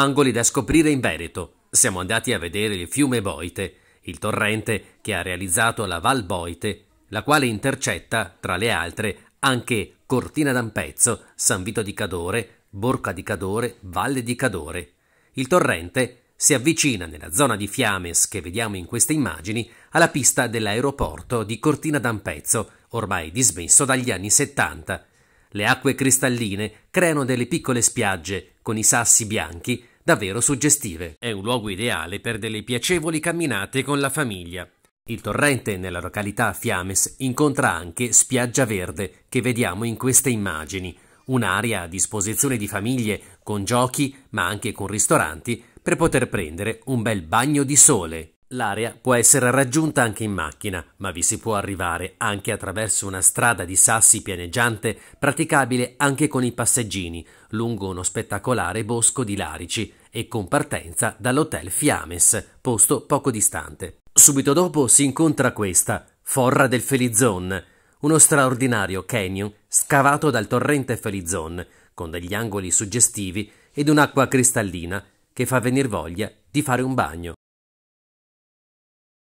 angoli da scoprire in Veneto. Siamo andati a vedere il fiume Boite, il torrente che ha realizzato la Val Boite, la quale intercetta, tra le altre, anche Cortina d'Ampezzo, San Vito di Cadore, Borca di Cadore, Valle di Cadore. Il torrente si avvicina nella zona di Fiames che vediamo in queste immagini alla pista dell'aeroporto di Cortina d'Ampezzo, ormai dismesso dagli anni 70. Le acque cristalline creano delle piccole spiagge con i sassi bianchi davvero suggestive. È un luogo ideale per delle piacevoli camminate con la famiglia. Il torrente nella località Fiames incontra anche Spiaggia Verde, che vediamo in queste immagini, un'area a disposizione di famiglie con giochi, ma anche con ristoranti, per poter prendere un bel bagno di sole. L'area può essere raggiunta anche in macchina, ma vi si può arrivare anche attraverso una strada di sassi pianeggiante praticabile anche con i passeggini, lungo uno spettacolare bosco di larici, e con partenza dall'hotel Fiames, posto poco distante. Subito dopo si incontra questa, Forra del Felizon, uno straordinario canyon scavato dal torrente Felizon, con degli angoli suggestivi ed un'acqua cristallina che fa venir voglia di fare un bagno.